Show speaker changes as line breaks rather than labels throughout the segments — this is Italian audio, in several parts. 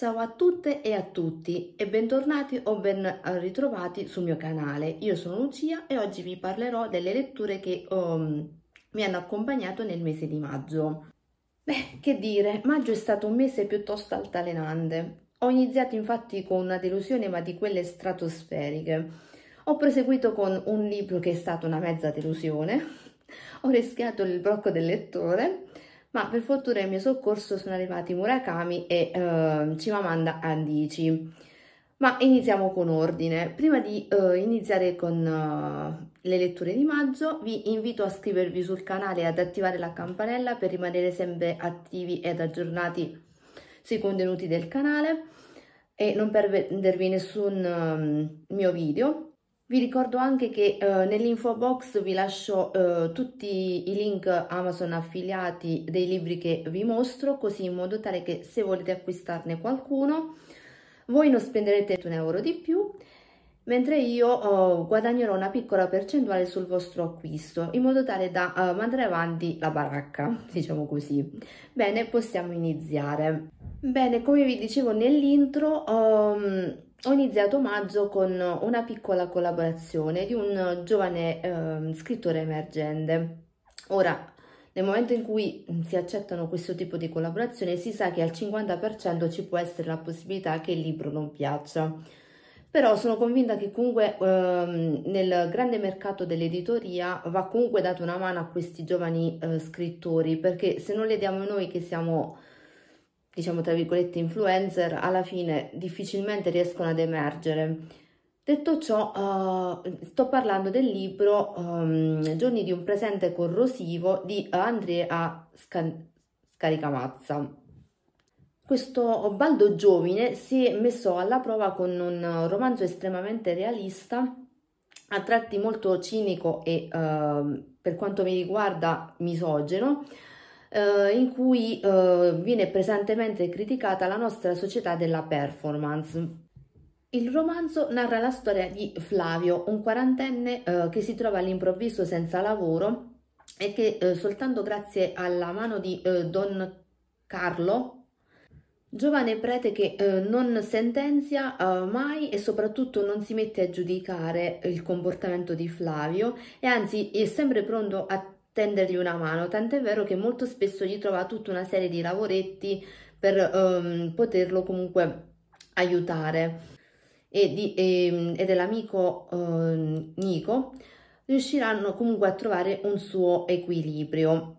Ciao a tutte e a tutti e bentornati o ben ritrovati sul mio canale. Io sono Lucia e oggi vi parlerò delle letture che um, mi hanno accompagnato nel mese di maggio. Beh, che dire, maggio è stato un mese piuttosto altalenante. Ho iniziato infatti con una delusione ma di quelle stratosferiche. Ho proseguito con un libro che è stato una mezza delusione, ho rischiato il blocco del lettore ma per fortuna in mio soccorso sono arrivati Murakami e eh, Chimamanda Andici. Ma iniziamo con ordine. Prima di eh, iniziare con eh, le letture di maggio, vi invito a iscrivervi sul canale e ad attivare la campanella per rimanere sempre attivi ed aggiornati sui contenuti del canale e non perdervi nessun ehm, mio video vi ricordo anche che eh, nell'info box vi lascio eh, tutti i link Amazon affiliati dei libri che vi mostro, così in modo tale che se volete acquistarne qualcuno voi non spenderete un euro di più, mentre io oh, guadagnerò una piccola percentuale sul vostro acquisto, in modo tale da uh, mandare avanti la baracca, diciamo così. Bene, possiamo iniziare. Bene, come vi dicevo nell'intro... Um, ho iniziato maggio con una piccola collaborazione di un giovane eh, scrittore emergente. Ora, nel momento in cui si accettano questo tipo di collaborazione, si sa che al 50% ci può essere la possibilità che il libro non piaccia. Però sono convinta che comunque ehm, nel grande mercato dell'editoria va comunque data una mano a questi giovani eh, scrittori, perché se non le diamo noi che siamo diciamo tra virgolette influencer alla fine difficilmente riescono ad emergere. Detto ciò, uh, sto parlando del libro um, Giorni di un presente corrosivo di Andrea Scan Scaricamazza. Questo baldo giovine si è messo alla prova con un romanzo estremamente realista, a tratti molto cinico e, uh, per quanto mi riguarda, misogeno, eh, in cui eh, viene pesantemente criticata la nostra società della performance. Il romanzo narra la storia di Flavio, un quarantenne eh, che si trova all'improvviso senza lavoro e che eh, soltanto grazie alla mano di eh, Don Carlo, giovane prete che eh, non sentenzia eh, mai e soprattutto non si mette a giudicare il comportamento di Flavio e anzi è sempre pronto a tendergli una mano, tant'è vero che molto spesso gli trova tutta una serie di lavoretti per um, poterlo comunque aiutare. E di, e, ehm, e dell'amico uh, ehm, Nico riusciranno comunque a trovare un suo equilibrio.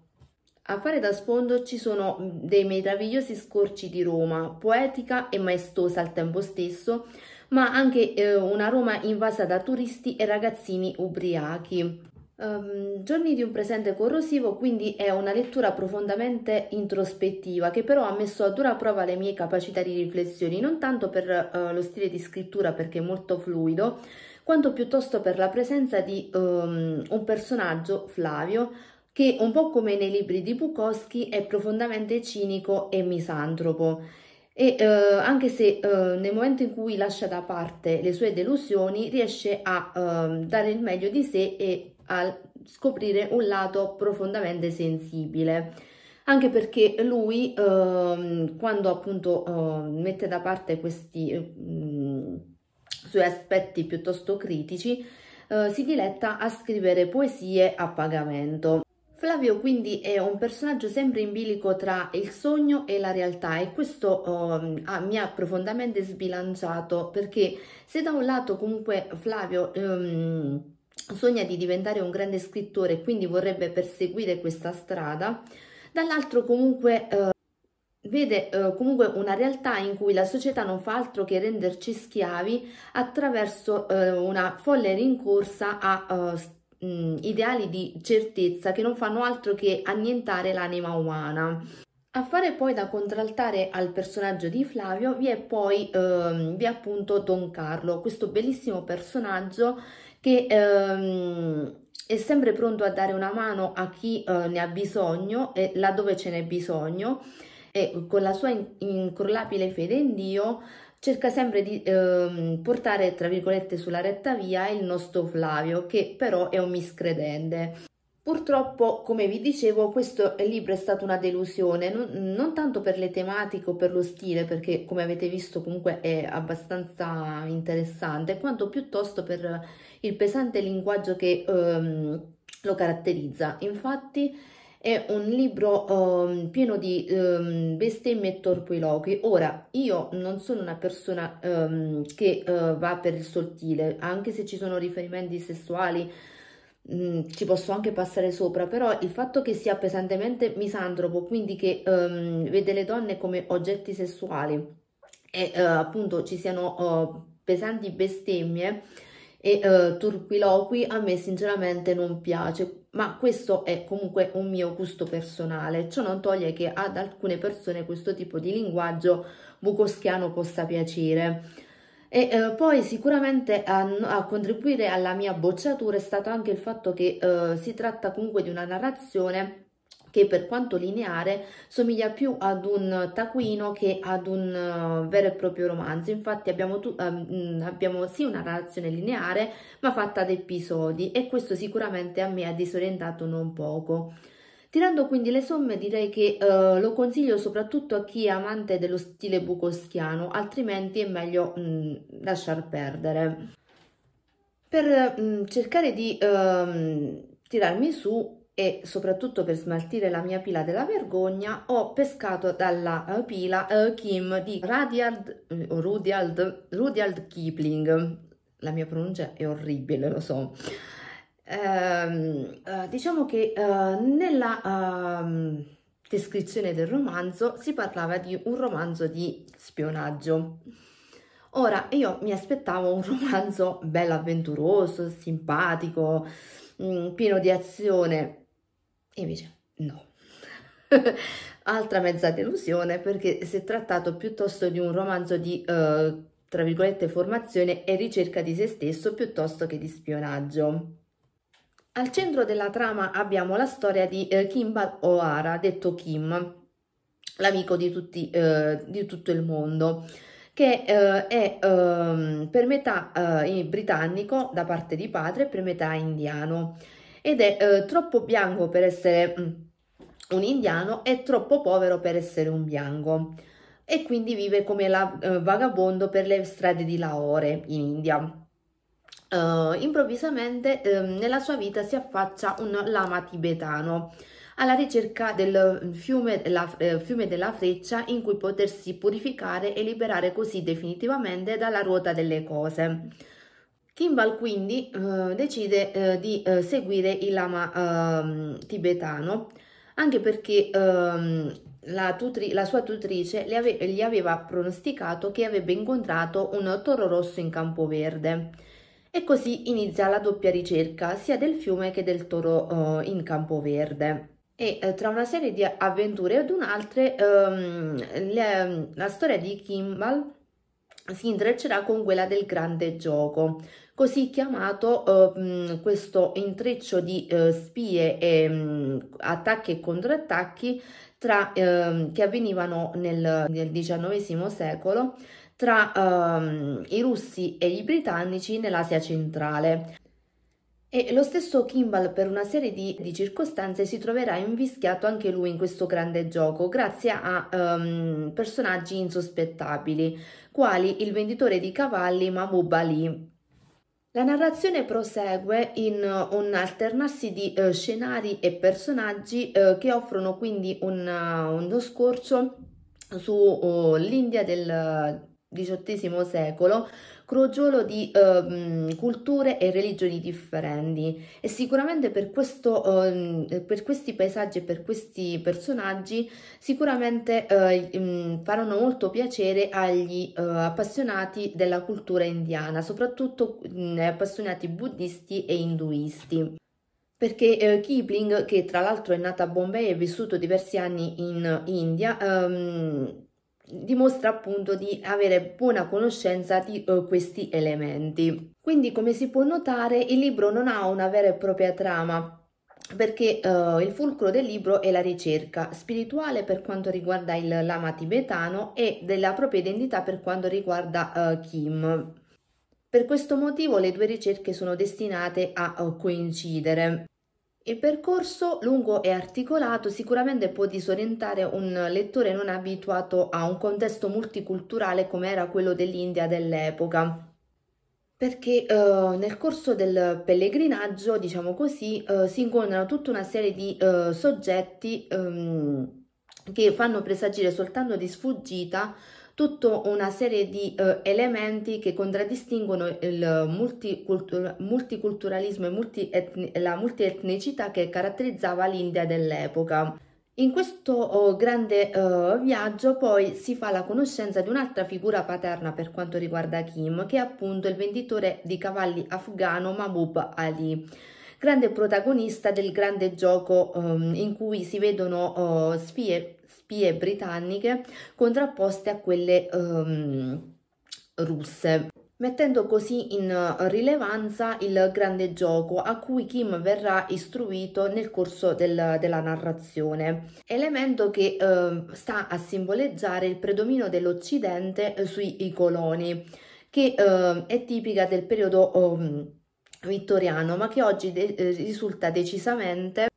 A fare da sfondo ci sono dei meravigliosi scorci di Roma, poetica e maestosa al tempo stesso, ma anche eh, una Roma invasa da turisti e ragazzini ubriachi. Um, ehm, giorni di un presente corrosivo, quindi è una lettura profondamente introspettiva che però ha messo a dura prova le mie capacità di riflessioni, non tanto per uh, lo stile di scrittura perché è molto fluido, quanto piuttosto per la presenza di um, un personaggio, Flavio, che un po' come nei libri di Bukowski è profondamente cinico e misantropo. E eh, anche se eh, nel momento in cui lascia da parte le sue delusioni, riesce a eh, dare il meglio di sé e a scoprire un lato profondamente sensibile anche perché lui ehm, quando appunto eh, mette da parte questi eh, suoi aspetti piuttosto critici eh, si diletta a scrivere poesie a pagamento. Flavio quindi è un personaggio sempre in bilico tra il sogno e la realtà e questo eh, mi ha profondamente sbilanciato perché se da un lato comunque Flavio ehm, sogna di diventare un grande scrittore e quindi vorrebbe perseguire questa strada, dall'altro comunque eh, vede eh, comunque una realtà in cui la società non fa altro che renderci schiavi attraverso eh, una folle rincorsa a eh, mh, ideali di certezza che non fanno altro che annientare l'anima umana. A fare poi da contraltare al personaggio di Flavio vi è poi eh, vi è appunto Don Carlo, questo bellissimo personaggio che ehm, è sempre pronto a dare una mano a chi eh, ne ha bisogno e laddove ce n'è bisogno e con la sua incrollabile fede in Dio cerca sempre di eh, portare tra virgolette sulla retta via il nostro Flavio che però è un miscredente. Purtroppo, come vi dicevo, questo libro è stato una delusione, non, non, tanto per le tematiche o per lo stile, perché come avete visto comunque è abbastanza interessante, quanto piuttosto per il pesante linguaggio che ehm, lo caratterizza. Infatti è un libro ehm, pieno di ehm, bestemmie e torpiloqui. Ora, io non sono una persona ehm, che eh, va per il sottile, anche se ci sono riferimenti sessuali, mm, ci posso anche passare sopra, però il fatto che sia pesantemente misantropo, quindi che um, vede le donne come oggetti sessuali e uh, appunto ci siano uh, pesanti bestemmie, e eh, turpiloqui a me sinceramente non piace, ma questo è comunque un mio gusto personale. Ciò non toglie che ad alcune persone questo tipo di linguaggio bucoschiano possa piacere. E eh, poi sicuramente a, a, contribuire alla mia bocciatura è stato anche il fatto che eh, si tratta comunque di una narrazione che per quanto lineare somiglia più ad un taccuino che ad un eh, vero e proprio romanzo. Infatti abbiamo, tu, um, abbiamo sì una relazione lineare ma fatta ad episodi e questo sicuramente a me ha disorientato non poco. Tirando quindi le somme direi che uh, lo consiglio soprattutto a chi è amante dello stile bucoschiano, altrimenti è meglio mh, lasciar perdere. Per mh, cercare di uh, tirarmi su e soprattutto per smaltire la mia pila della vergogna ho pescato dalla eh, pila eh, Kim di Rudyard, mm, Rudyard, Rudyard Kipling. La mia pronuncia è orribile, lo so. Ehm, eh, diciamo che uh, nella uh, descrizione del romanzo si parlava di un romanzo di spionaggio. Ora, io mi aspettavo un romanzo bello avventuroso, simpatico, mm, pieno di azione, e invece no. Altra mezza delusione perché si è trattato piuttosto di un romanzo di, eh, tra virgolette, formazione e ricerca di se stesso piuttosto che di spionaggio. Al centro della trama abbiamo la storia di eh, Kimball O'Hara, detto Kim, l'amico di, eh, di tutto il mondo che eh, è eh, per metà eh, britannico da parte di padre e per metà indiano ed è eh, troppo bianco per essere mm, un indiano e troppo povero per essere un bianco e quindi vive come la, eh, vagabondo per le strade di Lahore in India. Uh, improvvisamente eh, nella sua vita si affaccia un lama tibetano alla ricerca del fiume, la, eh, fiume della freccia in cui potersi purificare e liberare così definitivamente dalla ruota delle cose. Kimball quindi eh, decide eh, di eh, seguire il lama ehm, tibetano, anche perché ehm, la, la, sua tutrice gli, ave gli, aveva pronosticato che avrebbe incontrato un toro rosso in campo verde. E così inizia la doppia ricerca sia del fiume che del toro eh, in campo verde. E eh, tra una serie di avventure ed un'altra, ehm, la storia di Kimball si intreccerà con quella del grande gioco, così chiamato eh, questo intreccio di eh, spie e mh, attacchi e contrattacchi tra, eh, che avvenivano nel, nel XIX secolo tra ehm, i russi e i britannici nell'Asia centrale. E lo stesso Kimball per una serie di, di, circostanze si troverà invischiato anche lui in questo grande gioco grazie a um, personaggi insospettabili, quali il venditore di cavalli Mahmoud Ali. La narrazione prosegue in uh, un alternarsi di uh, scenari e personaggi uh, che offrono quindi un, uno scorcio sull'India oh, del XVIII secolo crogiolo di eh, culture e religioni differenti e sicuramente per, questo, eh, per questi paesaggi e per questi personaggi sicuramente eh, mm, faranno molto piacere agli eh, appassionati della cultura indiana, soprattutto mm, appassionati buddisti e induisti perché eh, Kipling, che tra l'altro è nata a Bombay e ha vissuto diversi anni in India, ehm, dimostra appunto di avere buona conoscenza di eh, questi elementi. Quindi come si può notare il libro non ha una vera e propria trama, perché eh, il fulcro del libro è la ricerca spirituale per quanto riguarda il lama tibetano e della propria identità per quanto riguarda eh, Kim. Per questo motivo le due ricerche sono destinate a eh, coincidere. Il percorso lungo e articolato sicuramente può disorientare un lettore non abituato a un contesto multiculturale come era quello dell'India dell'epoca. Perché eh, nel corso del pellegrinaggio, diciamo così, eh, si incontrano tutta una serie di eh, soggetti ehm, che fanno presagire soltanto di sfuggita tutta una serie di eh, elementi che contraddistinguono il multicultur multiculturalismo e multietni la multietnicità che caratterizzava l'India dell'epoca. In questo oh, grande uh, viaggio poi si fa la conoscenza di un'altra figura paterna per quanto riguarda Kim, che è appunto il venditore di cavalli afghano Mahmoud Ali grande protagonista del grande gioco um, in cui si vedono uh, sfie spie britanniche contrapposte a quelle ehm, russe mettendo così in rilevanza il grande gioco a cui Kim verrà istruito nel corso del, della narrazione, elemento che eh, sta a simboleggiare il predominio dell'Occidente eh, sui coloni, che eh, è tipica del periodo eh, vittoriano, ma che oggi de eh, risulta decisamente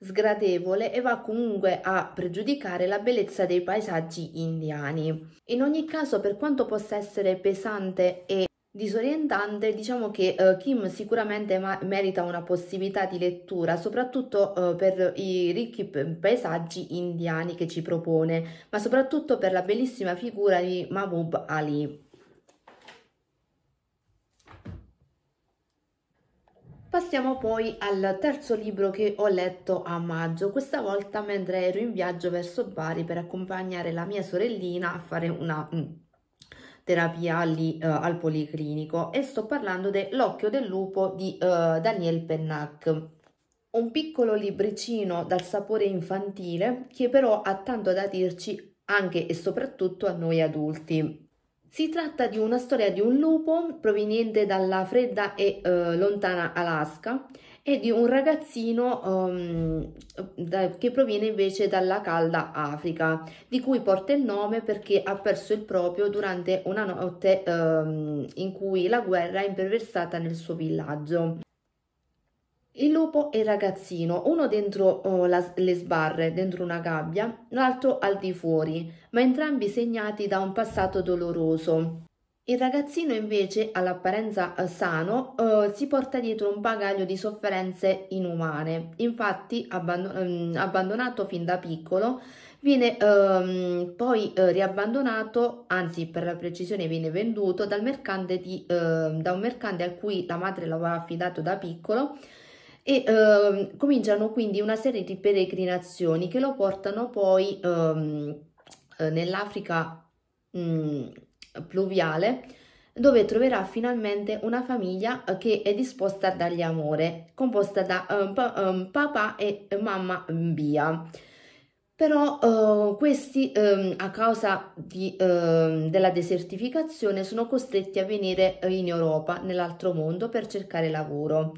sgradevole e va comunque a pregiudicare la bellezza dei paesaggi indiani. In ogni caso, per quanto possa essere pesante e disorientante, diciamo che eh, Kim sicuramente merita una possibilità di lettura, soprattutto eh, per i ricchi paesaggi indiani che ci propone, ma soprattutto per la bellissima figura di Mahbub Ali. Passiamo poi al terzo libro che ho letto a maggio, questa volta mentre ero in viaggio verso Bari per accompagnare la mia sorellina a fare una mm, terapia lì uh, al policlinico e sto parlando L'occhio del lupo di uh, Daniel Pennac. Un piccolo libricino dal sapore infantile che però ha tanto da dirci anche e soprattutto a noi adulti. Si tratta di una storia di un lupo proveniente dalla fredda e eh, lontana Alaska e di un ragazzino um, da, che proviene invece dalla calda Africa, di cui porta il nome perché ha perso il proprio durante una notte um, in cui la guerra è imperversata nel suo villaggio. Il lupo e il ragazzino, uno dentro oh, la, le sbarre, dentro una gabbia, l'altro al di fuori, ma entrambi segnati da un passato doloroso. Il ragazzino invece, all'apparenza eh, sano, eh, si porta dietro un bagaglio di sofferenze inumane. Infatti, abbandon mm, abbandonato fin da piccolo, viene ehm, poi eh, riabbandonato, anzi per la precisione viene venduto di, eh, da un mercante a cui la madre lo aveva affidato da piccolo e eh, cominciano quindi una serie di peregrinazioni che lo portano poi ehm, eh, nell'Africa mm, pluviale dove troverà finalmente una famiglia eh, che è disposta a dargli amore, composta da um, pa, um, papà e mamma Bia. Però uh, questi, um, a causa di, uh, della desertificazione, sono costretti a venire in Europa, nell'altro mondo, per cercare lavoro.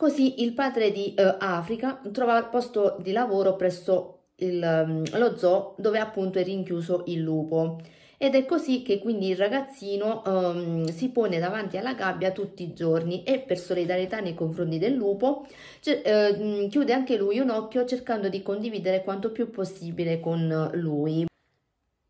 Così il padre di eh, Africa trova posto di lavoro presso il, mm, lo zoo dove appunto è rinchiuso il lupo. Ed è così che quindi il ragazzino um, si pone davanti alla gabbia tutti i giorni e per solidarietà nei confronti del lupo eh, mm, chiude anche lui un occhio cercando di condividere quanto più possibile con lui.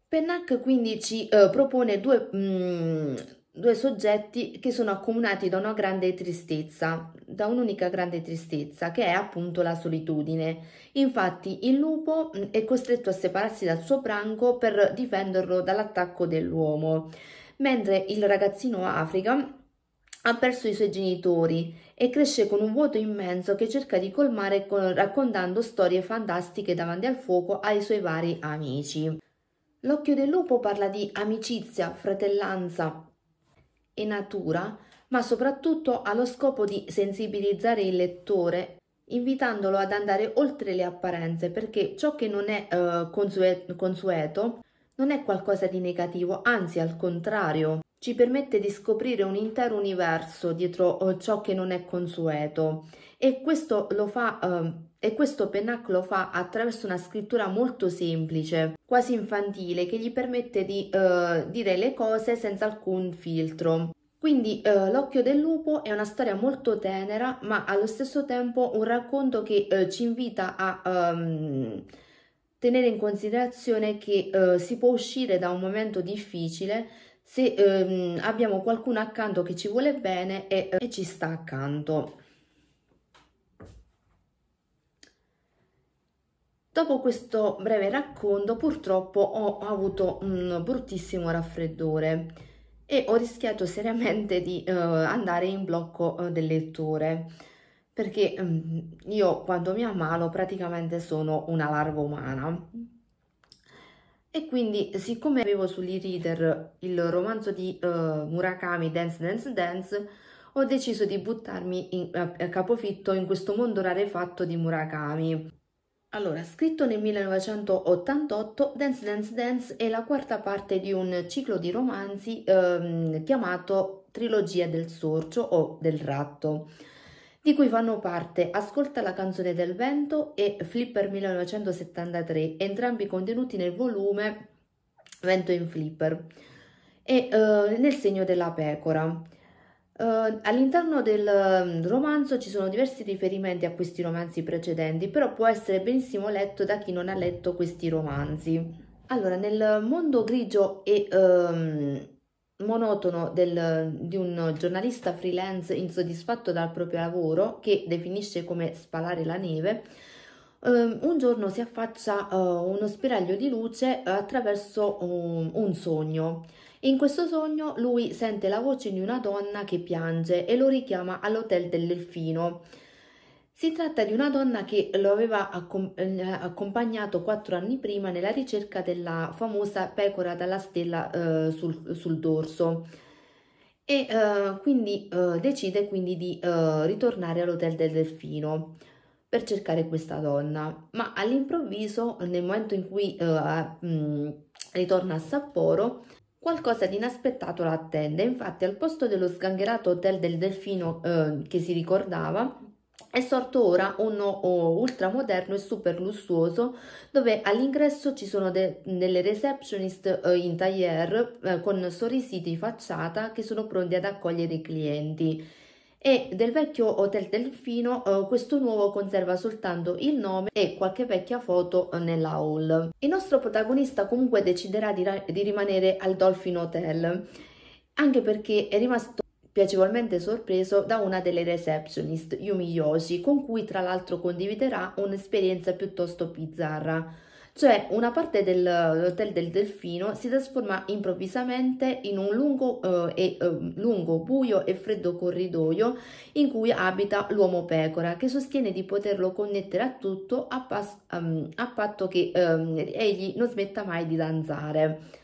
Pennac quindi ci eh, propone due, mh, mm, due soggetti che sono accomunati da una grande tristezza, da un'unica grande tristezza, che è appunto la solitudine. Infatti il lupo mm, è costretto a separarsi dal suo branco per difenderlo dall'attacco dell'uomo, mentre il ragazzino Africa ha perso i suoi genitori e cresce con un vuoto immenso che cerca di colmare con, raccontando storie fantastiche davanti al fuoco ai suoi vari amici. L'occhio del lupo parla di amicizia, fratellanza, e natura, ma soprattutto allo scopo di sensibilizzare il lettore invitandolo ad andare oltre le apparenze perché ciò che non è eh, consueto non è qualcosa di negativo, anzi al contrario ci permette di scoprire un intero universo dietro eh, ciò che non è consueto e questo, fa, eh, e questo Pennac lo fa attraverso una scrittura molto semplice, quasi infantile, che gli permette di eh, dire le cose senza alcun filtro. Quindi eh, L'occhio del lupo è una storia molto tenera, ma allo stesso tempo un racconto che eh, ci invita a... Um, tenere in considerazione che eh, si può uscire da un momento difficile se ehm, abbiamo qualcuno accanto che ci vuole bene e, eh, e ci sta accanto. Dopo questo breve racconto purtroppo ho avuto un bruttissimo raffreddore e ho rischiato seriamente di eh, andare in blocco eh, del lettore perché ehm, io quando mi ammalo praticamente sono una larva umana. E quindi, siccome avevo sull'e-reader il romanzo di uh, Murakami Dance Dance Dance, ho deciso di buttarmi in, a, a capofitto in questo mondo rarefatto di Murakami. Allora, scritto nel 1988, Dance Dance Dance è la quarta parte di un ciclo di romanzi ehm, chiamato Trilogia del Sorcio o del Ratto di cui fanno parte Ascolta la canzone del vento e Flipper 1973, entrambi contenuti nel volume Vento in Flipper e uh, nel segno della pecora. Uh, all'interno del mm, romanzo ci sono diversi riferimenti a questi romanzi precedenti, però può essere benissimo letto da chi non ha letto questi romanzi. Allora, nel mondo grigio e um, monotono del, di un giornalista freelance insoddisfatto dal proprio lavoro, che definisce come spalare la neve, Um, un giorno si affaccia uh, uno spiraglio di luce uh, attraverso um, un sogno. In questo sogno lui sente la voce di una donna che piange e lo richiama all'hotel del delfino. Si tratta di una donna che lo aveva eh, accompagnato quattro anni prima nella ricerca della famosa pecora dalla stella eh, sul, sul, dorso e eh, quindi eh, decide quindi di eh, ritornare all'hotel del delfino per cercare questa donna, ma all'improvviso nel momento in cui mh, eh, mm, ritorna a Sapporo Qualcosa di inaspettato la attende, infatti al posto dello sgangherato hotel del delfino che si ricordava, è sorto ora uno ultramoderno e super lussuoso dove all'ingresso ci sono de delle receptionist eh, in tailleur eh, con sorrisi di facciata che sono pronti ad accogliere i clienti. E del vecchio Hotel Delfino eh, questo nuovo conserva soltanto il nome e qualche vecchia foto eh, nella hall. Il nostro protagonista comunque deciderà di, di rimanere al Dolphin Hotel anche perché è rimasto piacevolmente sorpreso da una delle receptionist, Yumi Yoshi, con cui tra l'altro condividerà un'esperienza piuttosto bizzarra. Cioè, una parte dell'hotel del delfino si trasforma improvvisamente in un lungo, eh, eh, lungo, buio e freddo corridoio in cui abita l'uomo pecora, che sostiene di poterlo connettere a tutto a, pas- um, a patto che um, egli non smetta mai di danzare.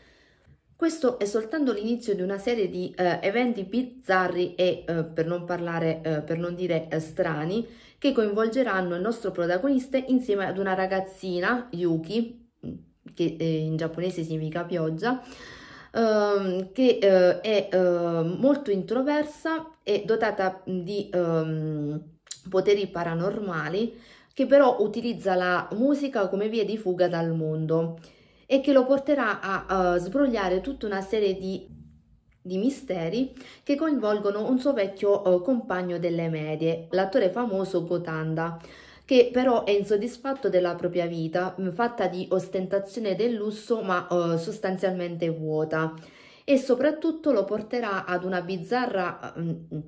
Questo è soltanto l'inizio di una serie di eh, eventi bizzarri e, eh, per non parlare, eh, per non dire eh, strani, che coinvolgeranno il nostro protagonista insieme ad una ragazzina, Yuki, mm, che eh, in giapponese significa pioggia, ehm, che eh, è ehm, molto introversa e dotata mm, di ehm, poteri paranormali, che però utilizza la musica come via di fuga dal mondo e che lo porterà a uh, sbrogliare tutta una serie di, di, misteri che coinvolgono un suo vecchio uh, compagno delle medie, l'attore famoso Gotanda, che però è insoddisfatto della propria vita, mm, fatta di ostentazione del lusso ma uh, sostanzialmente vuota e soprattutto lo porterà ad una bizzarra mm, mm,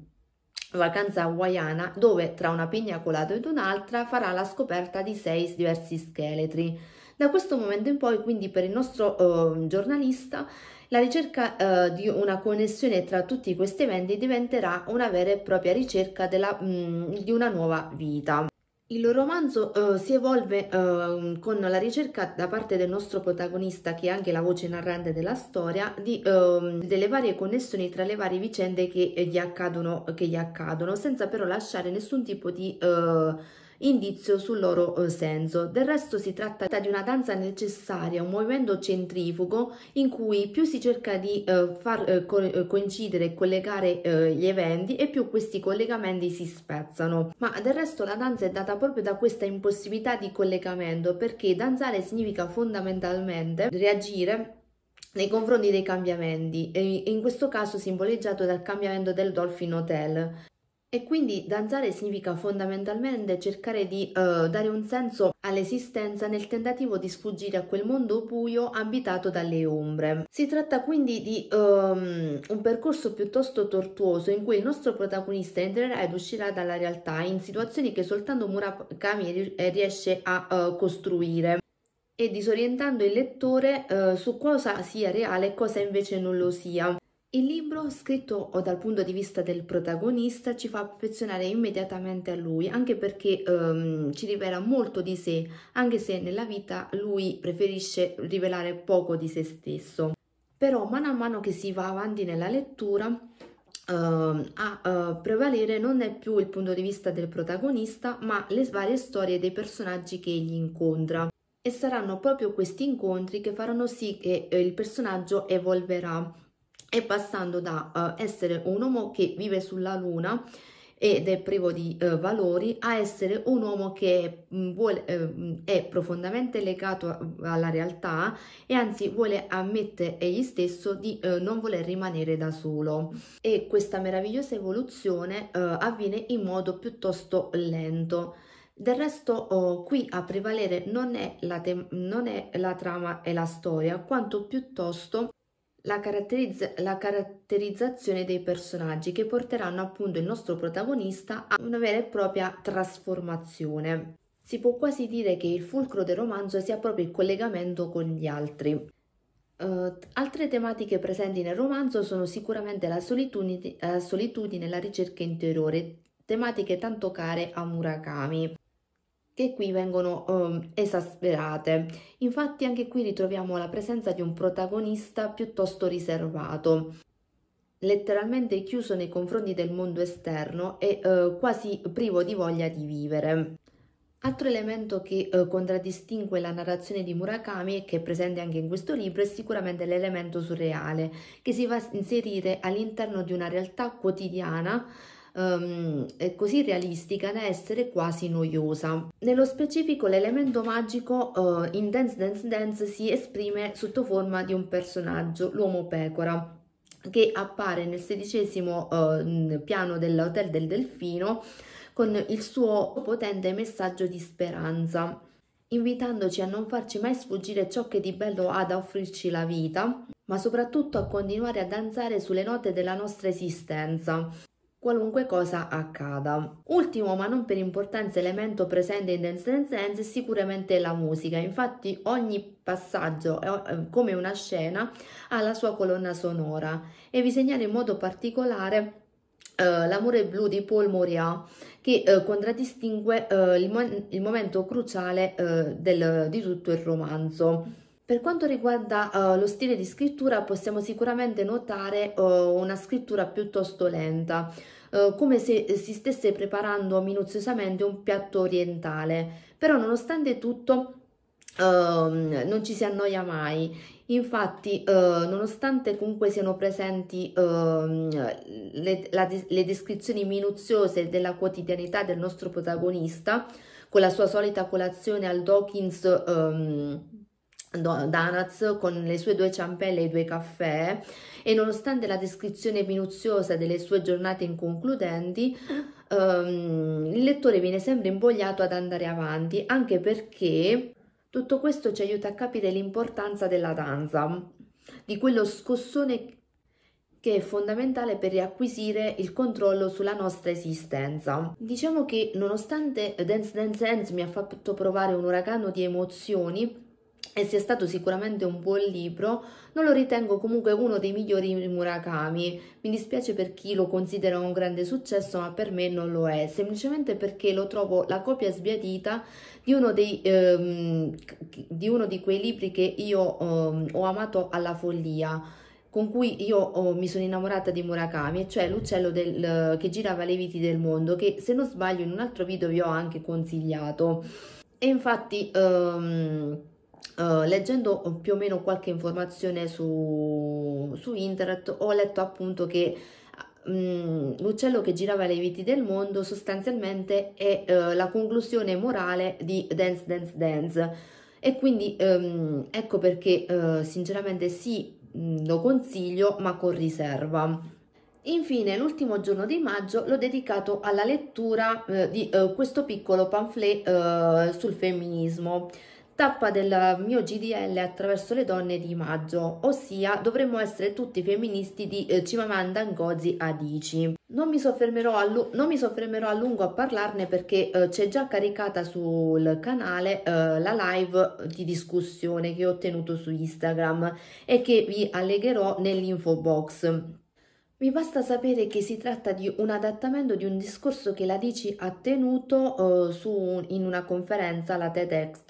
vacanza hawaiana dove tra una pigna colata ed un'altra farà la scoperta di sei diversi scheletri. Da questo momento in poi, quindi per il nostro eh, giornalista, la ricerca eh, di una connessione tra tutti questi eventi diventerà una vera e propria ricerca della, mh, mm, di una nuova vita. Il romanzo uh, si evolve uh, con la ricerca da parte del nostro protagonista, che è anche la voce narrante della storia, di, uh, delle varie connessioni tra le varie vicende che eh, gli, accadono, che gli accadono senza però lasciare nessun tipo di eh, indizio sul loro eh, senso. Del resto si tratta di una danza necessaria, un movimento centrifugo in cui più si cerca di eh, far eh, co eh, coincidere e collegare eh, gli eventi e più questi collegamenti si spezzano. Ma del resto la danza è data proprio da questa impossibilità di collegamento perché danzare significa fondamentalmente reagire nei confronti dei cambiamenti e in questo caso simboleggiato dal cambiamento del Dolphin Hotel. E quindi danzare significa fondamentalmente cercare di uh, dare un senso all'esistenza nel tentativo di sfuggire a quel mondo buio abitato dalle ombre. Si tratta quindi di um, un percorso piuttosto tortuoso in cui il nostro protagonista entrerà ed uscirà dalla realtà in situazioni che soltanto Murakami eh, riesce a uh, costruire e disorientando il lettore uh, su cosa sia reale e cosa invece non lo sia. Il libro, scritto dal punto di vista del protagonista, ci fa affezionare immediatamente a lui, anche perché ehm, ci rivela molto di sé, anche se nella vita lui preferisce rivelare poco di se stesso. Però mano a mano che si va avanti nella lettura, ehm, a eh, prevalere non è più il punto di vista del protagonista, ma le varie storie dei personaggi che egli incontra. E saranno proprio questi incontri che faranno sì che eh, il personaggio evolverà è passando da uh, essere un uomo che vive sulla luna ed è privo di eh, valori a essere un uomo che mh, mm, vuole, eh, mm, è profondamente legato a, alla realtà e anzi vuole ammettere egli stesso di eh, non voler rimanere da solo e questa meravigliosa evoluzione eh, avviene in modo piuttosto lento del resto oh, qui a prevalere non è, la non è la trama e la storia quanto piuttosto la, caratterizz la, caratterizzazione dei personaggi che porteranno appunto il nostro protagonista a una vera e propria trasformazione. Si può quasi dire che il fulcro del romanzo sia proprio il collegamento con gli altri. Uh, altre tematiche presenti nel romanzo sono sicuramente la solitudine, la solitudine e la ricerca interiore, tematiche tanto care a Murakami che qui vengono um, esasperate. Infatti anche qui ritroviamo la presenza di un protagonista piuttosto riservato letteralmente chiuso nei confronti del mondo esterno e eh, quasi privo di voglia di vivere. Altro elemento che eh, contraddistingue la narrazione di Murakami e che è presente anche in questo libro è sicuramente l'elemento surreale, che si va a inserire all'interno di una realtà quotidiana um, così realistica da essere quasi noiosa. Nello specifico l'elemento magico uh, in Dance Dance Dance si esprime sotto forma di un personaggio, l'uomo pecora che appare nel sedicesimo uh, piano dell'Hotel del Delfino con il suo potente messaggio di speranza, invitandoci a non farci mai sfuggire ciò che di bello ha da offrirci la vita, ma soprattutto a continuare a danzare sulle note della nostra esistenza qualunque cosa accada. Ultimo ma non per importanza elemento presente in Dance Dance Dance è sicuramente la musica, infatti ogni passaggio eh, come una scena ha la sua colonna sonora e vi segnalo in modo particolare Uh, L'amore blu di Paul Moria che uh, contraddistingue uh, il, mo il, momento cruciale del, di tutto il romanzo. Per quanto riguarda uh, lo stile di scrittura possiamo sicuramente notare uh, una scrittura piuttosto lenta, uh, come se si stesse preparando minuziosamente un piatto orientale, però nonostante tutto ehm, non ci si annoia mai. Infatti, nonostante comunque siano presenti ehm, le, la, le descrizioni minuziose della quotidianità del nostro protagonista, con la sua solita colazione al Dawkins um, Donuts con le sue due ciampelle e i due caffè e nonostante la descrizione minuziosa delle sue giornate inconcludenti um, il lettore viene sempre invogliato ad andare avanti anche perché tutto questo ci aiuta a capire l'importanza della danza di quello scossone che è fondamentale per riacquisire il controllo sulla nostra esistenza. Diciamo che nonostante Dance Dance Dance mi ha fatto provare un uragano di emozioni e sia stato sicuramente un buon libro, non lo ritengo comunque uno dei migliori di Murakami. Mi dispiace per chi lo considera un grande successo, ma per me non lo è, semplicemente perché lo trovo la copia sbiadita di uno, dei, ehm, di, uno di quei libri che io ehm, ho amato alla follia con cui io oh, mi sono innamorata di Murakami, cioè l'uccello del, che girava le viti del mondo, che se non sbaglio in un altro video vi ho anche consigliato. E infatti... Ehm, Uh, leggendo più o meno qualche informazione su, su internet ho letto appunto che um, l'uccello che girava le viti del mondo sostanzialmente è uh, la conclusione morale di Dance Dance Dance e quindi um, ecco perché uh, sinceramente sì mm, lo consiglio ma con riserva. Infine l'ultimo giorno di maggio l'ho dedicato alla lettura di questo piccolo pamphlet sul femminismo tappa del mio GDL attraverso le donne di maggio, ossia dovremmo essere tutti femministi di eh, Cimamanda Ngozi Adici. Non mi, non mi, soffermerò a lungo a parlarne perché eh, c'è già caricata sul canale eh, la live di discussione che ho tenuto su Instagram e che vi allegherò nell'info box. Mi basta sapere che si tratta di un adattamento di un discorso che la Dici ha tenuto eh, su, in una conferenza, la TEDx,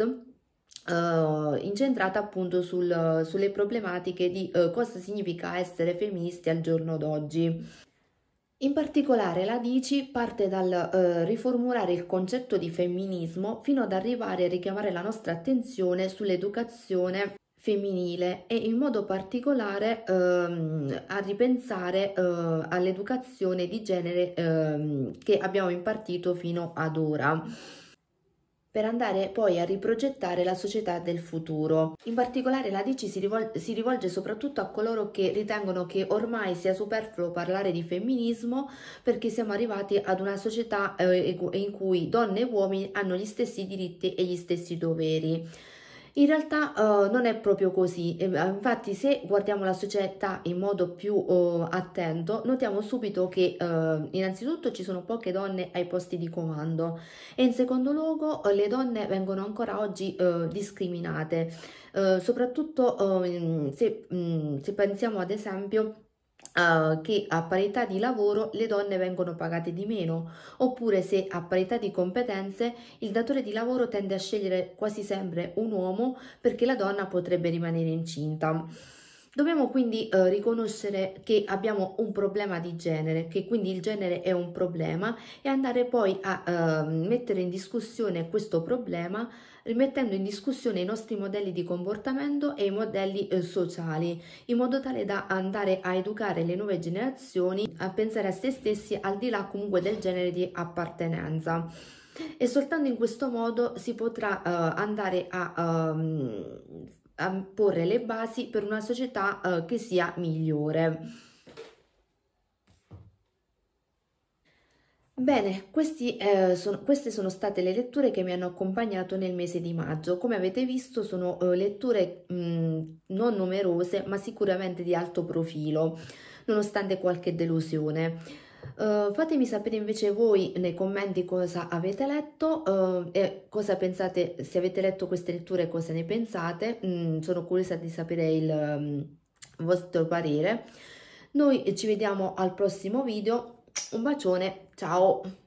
Uh, incentrata appunto sul, sulle problematiche di uh, cosa significa essere femministi al giorno d'oggi. In particolare la Dici parte dal uh, riformulare il concetto di femminismo fino ad arrivare a richiamare la nostra attenzione sull'educazione femminile e in modo particolare ehm, a ripensare eh, all'educazione di genere ehm, che abbiamo impartito fino ad ora per andare poi a riprogettare la società del futuro. In particolare la DC si, rivol- si rivolge soprattutto a coloro che ritengono che ormai sia superfluo parlare di femminismo perché siamo arrivati ad una società eh, in cui donne e uomini hanno gli stessi diritti e gli stessi doveri. In realtà uh, non è proprio così, eh, infatti se guardiamo la società in modo più uh, attento notiamo subito che uh, innanzitutto ci sono poche donne ai posti di comando e in secondo luogo le donne vengono ancora oggi discriminate, soprattutto se, um, se pensiamo ad esempio eh, che a parità di lavoro le donne vengono pagate di meno, oppure se a parità di competenze il datore di lavoro tende a scegliere quasi sempre un uomo perché la donna potrebbe rimanere incinta. Dobbiamo quindi eh, riconoscere che abbiamo un problema di genere, che quindi il genere è un problema e andare poi a eh, mettere in discussione questo problema rimettendo in discussione i nostri modelli di comportamento e i modelli eh, sociali, in modo tale da andare a educare le nuove generazioni a pensare a se stessi al di là comunque del genere di appartenenza e soltanto in questo modo si potrà uh, andare a um, Ehm, porre le basi per una società eh, che sia migliore. Bene, questi, eh, sono, queste sono state le letture che mi hanno accompagnato nel mese di maggio. Come avete visto sono eh, letture mh, mm, non numerose ma sicuramente di alto profilo, nonostante qualche delusione. Uh, fatemi sapere invece voi nei commenti cosa avete letto uh, e cosa pensate, se avete letto queste letture cosa ne pensate, mm, sono curiosa di sapere il um, vostro parere. Noi ci vediamo al prossimo video, un bacione, ciao!